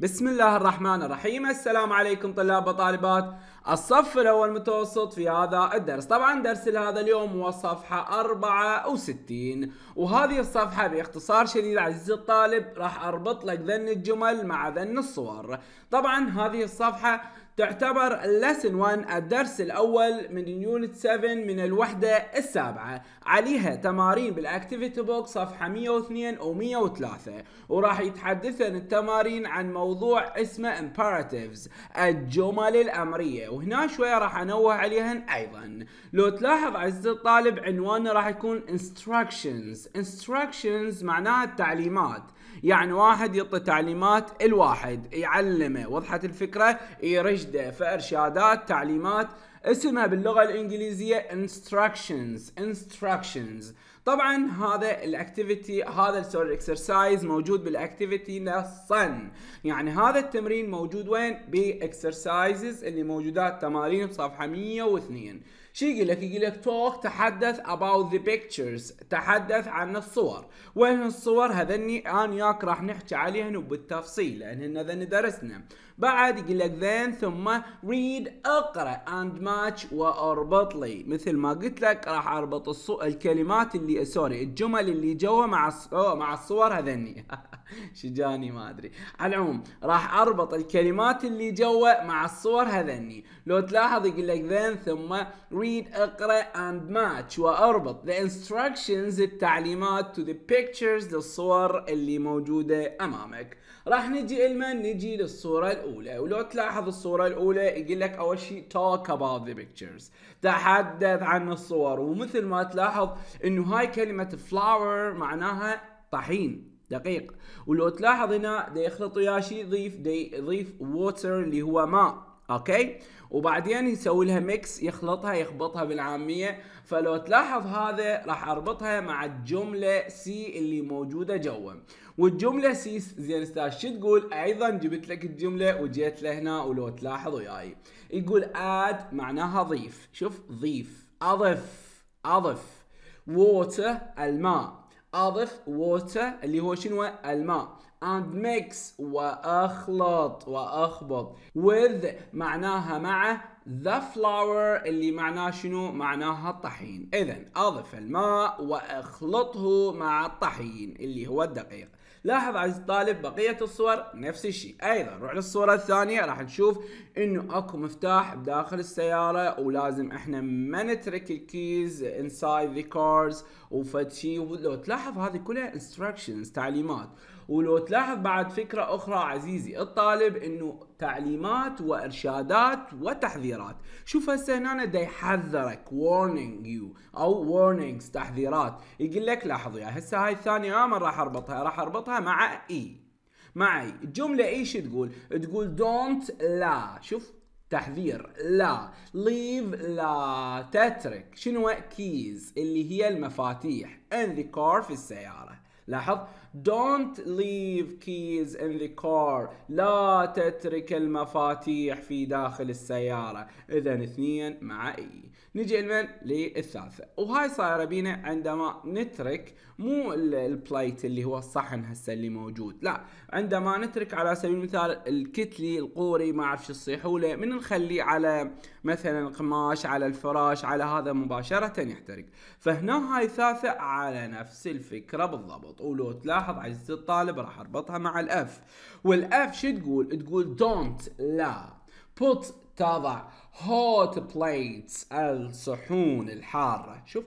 بسم الله الرحمن الرحيم السلام عليكم طلاب وطالبات الصف الأول متوسط في هذا الدرس طبعا درس هذا اليوم هو صفحة 64 وهذه الصفحة باختصار شديد عزيزي الطالب راح أربط لك ذن الجمل مع ذن الصور طبعا هذه الصفحة تعتبر lesson 1 الدرس الأول من يونت 7 من الوحدة السابعة عليها تمارين بالاكتيفيتي بوك صفحة 102 و 103 وراح يتحدثن التمارين عن موضوع اسمه imperatives الجمل الأمرية وهنا شوية راح أنوه عليهن أيضا لو تلاحظ عزيزي الطالب عنوانه راح يكون instructions instructions معناها التعليمات يعني واحد يعطي تعليمات الواحد يعلمه وضحت الفكرة يرشده فإرشادات تعليمات اسمها باللغة الإنجليزية instructions instructions طبعا هذا الاكتيفيتي هذا السوري الاكسرسايز موجود بالاكتيفيتي نصا يعني هذا التمرين موجود وين باكسرسايزز اللي موجودات تمارين بصفحه 102 شي يقول لك؟ يقول لك توك تحدث about the pictures تحدث عن الصور، وين الصور؟ هذني انا وياك راح نحكي عليهن بالتفصيل لان هذني درسنا. بعد يقول لك then ثم read اقرا and match واربط لي مثل ما قلت لك راح اربط الصو... الكلمات اللي سوري الجمل اللي جوا مع الص... مع الصور هذني شجاني ما ادري على العموم راح اربط الكلمات اللي جوا مع الصور هذني لو تلاحظ يقول لك then ثم read اقرا and match واربط the instructions التعليمات to the pictures للصور اللي موجوده امامك راح نجي المن نجي للصوره الاولى الاولى ولو تلاحظ الصوره الاولى يقول لك اول شيء توك اباوت ذا بيكتشرز تحدث عن الصور ومثل ما تلاحظ انه هاي كلمه فلاور معناها طحين دقيق ولو تلاحظ هنا دا يخلط وياه شيء يضيف دا يضيف ووتر اللي هو ماء اوكي وبعدين يسوي لها ميكس يخلطها يخبطها بالعاميه فلو تلاحظ هذا راح اربطها مع الجمله سي اللي موجوده جوا والجمله سي زين استاذ شو تقول ايضا جبت لك الجمله وجيت لهنا ولو تلاحظ وياي يقول اد معناها ضيف شوف ضيف اضف اضف ووتر الماء اضف ووتر اللي هو شنو الماء and mix واخلط واخبط with معناها مع the flour اللي معناه شنو؟ معناها الطحين، إذا أضف الماء وأخلطه مع الطحين اللي هو الدقيق. لاحظ عزيزي الطالب بقية الصور نفس الشيء، أيضا نروح للصورة الثانية راح نشوف إنه أكو مفتاح بداخل السيارة ولازم إحنا ما نترك الكيز inside the cars وفد شيء لو تلاحظ هذه كلها instructions تعليمات. ولو تلاحظ بعد فكرة أخرى عزيزي الطالب أنه تعليمات وإرشادات وتحذيرات شوف هسه هنا دا يحذرك warning you أو warnings تحذيرات يقول لك لاحظ يا هسه هاي الثانية آه، ما راح أربطها راح أربطها مع إي e. معي الجملة e. ايش تقول تقول don't لا شوف تحذير لا leave لا تترك شنو كيز اللي هي المفاتيح in the car في السيارة لاحظ Don't leave keys in the car. لا تترك المفاتيح في داخل السيارة. إذا اثنين مع إي. نجي لمن؟ للثالثة. وهاي صايرة بينا عندما نترك مو البلايت اللي هو الصحن هسه اللي موجود، لا، عندما نترك على سبيل المثال الكتلي القوري ما اعرف شو الصيحولة من نخليه على مثلا القماش على الفراش على هذا مباشرة يحترق. فهنا هاي ثالثة على نفس الفكرة بالضبط ولو تلاحظ لاحظ عزيزي الطالب راح اربطها مع الاف والاف شو تقول تقول don't لا put تضع hot plates الصحون الحارة شوف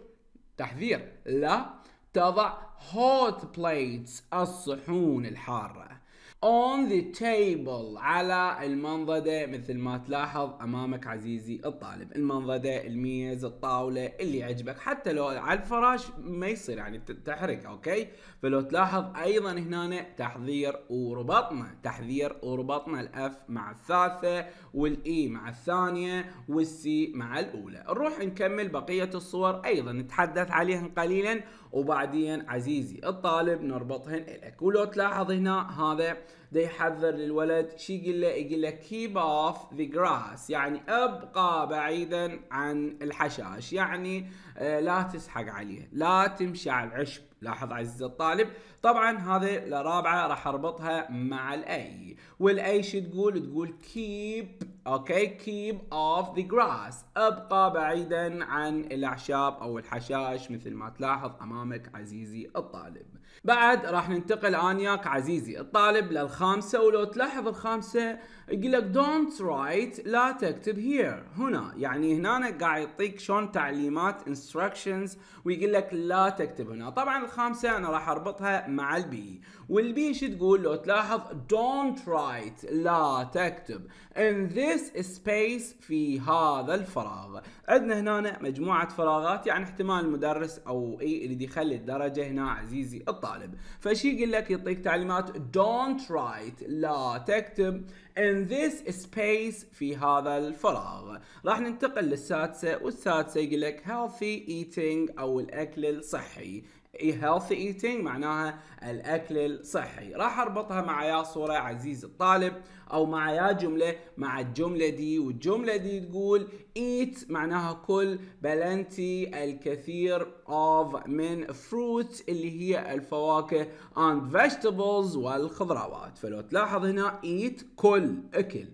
تحذير لا تضع hot plates الصحون الحارة on the table على المنضدة مثل ما تلاحظ أمامك عزيزي الطالب المنضدة الميز الطاولة اللي عجبك حتى لو على الفراش ما يصير يعني تحرق أوكي فلو تلاحظ أيضا هنا تحذير وربطنا تحذير وربطنا الأف مع الثالثة والإي مع الثانية والسي مع الأولى نروح نكمل بقية الصور أيضا نتحدث عليهم قليلا وبعدين عزيزي الطالب نربطهن لك ولو تلاحظ هنا هذا ده يحذر للولد شي يقول له يقول له keep off the grass يعني ابقى بعيدا عن الحشاش يعني آه، لا تسحق عليه لا تمشي على العشب لاحظ عزيزي الطالب طبعا هذه الرابعه راح اربطها مع الاي والاي شو تقول تقول keep اوكي keep off the grass ابقى بعيدا عن الاعشاب او الحشاش مثل ما تلاحظ امامك عزيزي الطالب بعد راح ننتقل انياك عزيزي الطالب للخامسه ولو تلاحظ الخامسه يقول لك دونت رايت لا تكتب هير هنا يعني هنا قاعد يعطيك شلون تعليمات انستراكشنز ويقول لك لا تكتب هنا طبعا الخامسه انا راح اربطها مع البي والبي شو تقول لو تلاحظ دونت رايت لا تكتب in this space في هذا الفراغ عندنا هنا مجموعه فراغات يعني احتمال المدرس او اي اللي يخلي الدرجه هنا عزيزي الطالب الطالب فشي يقول لك يعطيك تعليمات don't write لا تكتب in this space في هذا الفراغ راح ننتقل للسادسة والسادسة يقول لك healthy eating أو الأكل الصحي إيه، healthy ايتينج معناها الاكل الصحي راح اربطها مع يا صوره عزيز الطالب او مع يا جمله مع الجمله دي والجمله دي تقول eat معناها كل بلنتي الكثير اوف من فروت اللي هي الفواكه اند فيجيتابلز والخضروات فلو تلاحظ هنا eat كل اكل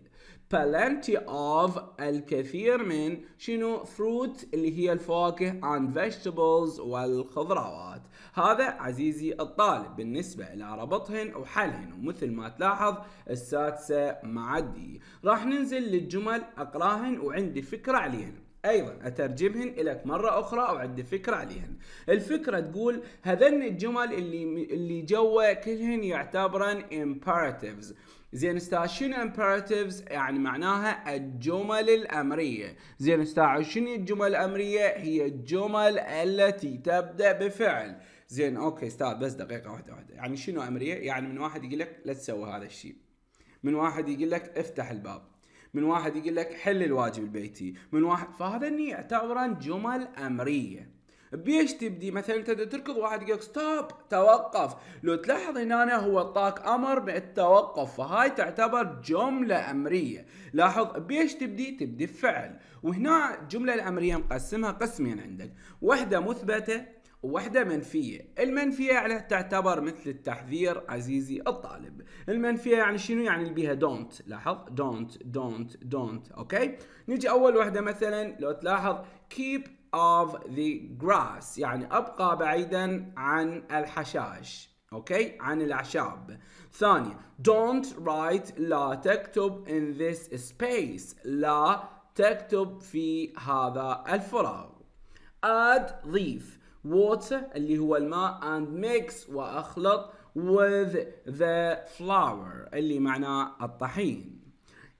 plenty of الكثير من شنو fruit اللي هي الفواكه and vegetables والخضروات هذا عزيزي الطالب بالنسبة إلى ربطهن وحلهن ومثل ما تلاحظ السادسة معدي راح ننزل للجمل أقراهن وعندي فكرة عليهن ايضا اترجمهن لك مره اخرى او عندي فكره عليهن الفكره تقول هذن الجمل اللي اللي جوا كلهن يعتبرن imperatives زين استاذ شنو imperatives يعني معناها الجمل الامريه زين استاذ شنو الجمل الامريه هي الجمل التي تبدا بفعل زين اوكي استاذ بس دقيقه واحده واحده يعني شنو امريه يعني من واحد يقول لك لا تسوي هذا الشيء من واحد يقول لك افتح الباب من واحد يقول لك حل الواجب البيتي من واحد فهذا اني اعتبره جمل امريه بيش تبدي مثلا انت تركض واحد يقول ستوب توقف لو تلاحظ هنا هو طاق امر بالتوقف فهاي تعتبر جمله امريه لاحظ بيش تبدي تبدي بفعل وهنا الجمله الامريه مقسمها قسمين عندك وحده مثبته وحدة منفية المنفية يعني تعتبر مثل التحذير عزيزي الطالب المنفية يعني شنو يعني اللي بيها دونت لاحظ دونت دونت دونت اوكي نجي اول وحدة مثلا لو تلاحظ keep of the grass يعني أبقى بعيدا عن الحشاش أوكي عن الأعشاب ثانية don't write لا تكتب in this space لا تكتب في هذا الفراغ add ضيف water اللي هو الماء and mix وأخلط with the flour اللي معناه الطحين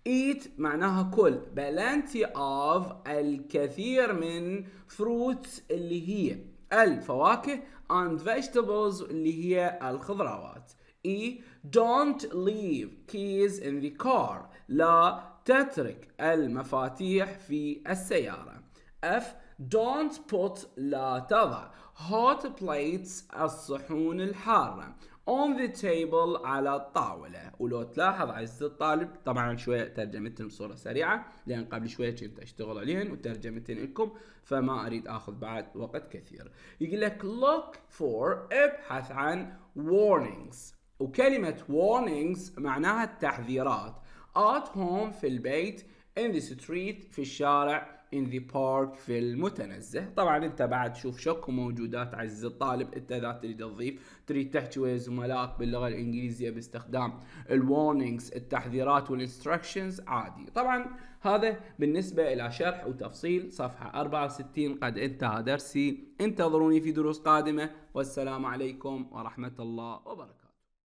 eat معناها كل plenty of الكثير من fruits اللي هي الفواكه and vegetables اللي هي الخضروات E don't leave keys in the car لا تترك المفاتيح في السيارة F Don't put لا تضع hot plates الصحون الحارة on the table على الطاولة ولو تلاحظ عزيز الطالب طبعا شوية ترجمتهم بصورة سريعة لأن قبل شوية كنت أشتغل عليهم وترجمتهم لكم فما أريد أخذ بعد وقت كثير يقول لك look for ابحث عن warnings وكلمة warnings معناها التحذيرات at home في البيت in the street في الشارع in the park في المتنزه طبعا انت بعد شوف شكو موجودات عزيز الطالب انت اذا تريد تضيف تريد تحكي ويا زملائك باللغه الانجليزيه باستخدام الوارنينجز التحذيرات والانستركشنز عادي طبعا هذا بالنسبه الى شرح وتفصيل صفحه 64 قد انتهى درسي انتظروني في دروس قادمه والسلام عليكم ورحمه الله وبركاته